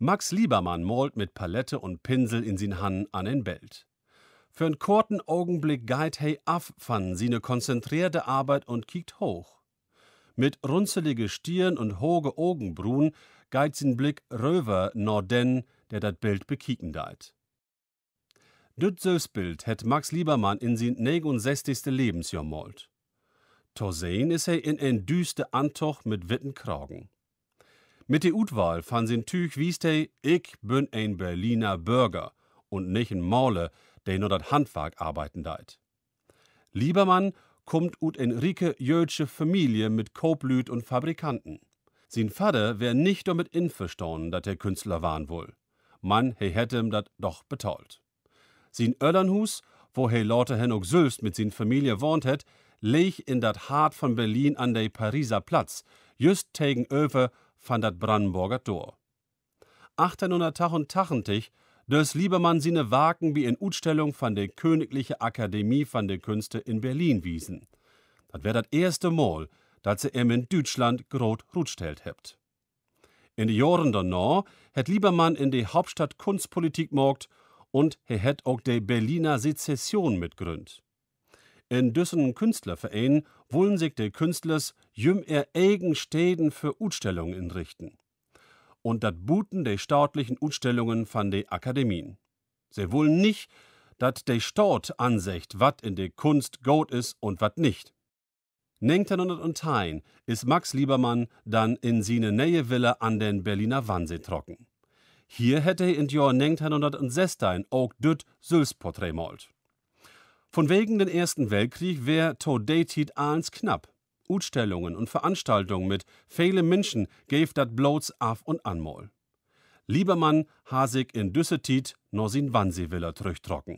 Max Liebermann malt mit Palette und Pinsel in sin Hand an den Belt. Für einen kurzen Augenblick geht hey af van eine konzentrierte Arbeit und kiegt hoch. Mit runzelige Stirn und hoge Augenbrun geht sin Blick röver nor den, der das Bild bekieken deit. Dützels Bild het Max Liebermann in sin 69. Lebensjahr malt. To ist er in ein düste Antoch mit witten Kragen. Mit der Utwahl fand sie Tüch wies ich bin ein Berliner Bürger und nicht ein Maule, der nur das Handwerk arbeiten deit. Liebermann kommt ut en rike jödsche Familie mit Koblüt und Fabrikanten. Sin Vater wär nicht damit inverstanden, dass der Künstler waren wohl. Man he ihm dat doch betault. Sin Öllernhus, wo he Lorte Henok Sülst mit sin Familie wohnt het, leg in dat Hart von Berlin an der Pariser Platz, just tegen över fand das Brandenburger Tor. 1800 Tag und Tachentich dös Liebermann sine Waken wie in Utstellung von der Königliche Akademie von der Künste in Berlin wiesen. Das wär das erste Mal, dass sie ihm in Deutschland grot rutstellt hebt. In die Jahren danach het Liebermann in die Hauptstadt Kunstpolitik morgt und er het auch die Berliner Sezession mitgründet in Düssen Künstlerverein wollen sich die Künstler jüm er eigen Städten für Utstellungen inrichten. Und das buten die staatlichen Utstellungen von den Akademien. Sie wollen nicht, dass de Staat ansecht, was in der Kunst gut ist und was nicht. 1910 ist Max Liebermann dann in seine neue Villa an den Berliner Wannsee trocken. Hier hätte er in Jahr 1916 auch düt Sülz Porträt malt. Von wegen den Ersten Weltkrieg wär to datit ahns knapp. Utstellungen und Veranstaltungen mit viele Menschen gave dat bloß af und anmol. Liebermann hasig in Düssetit, no sin Wannsee will er trocken.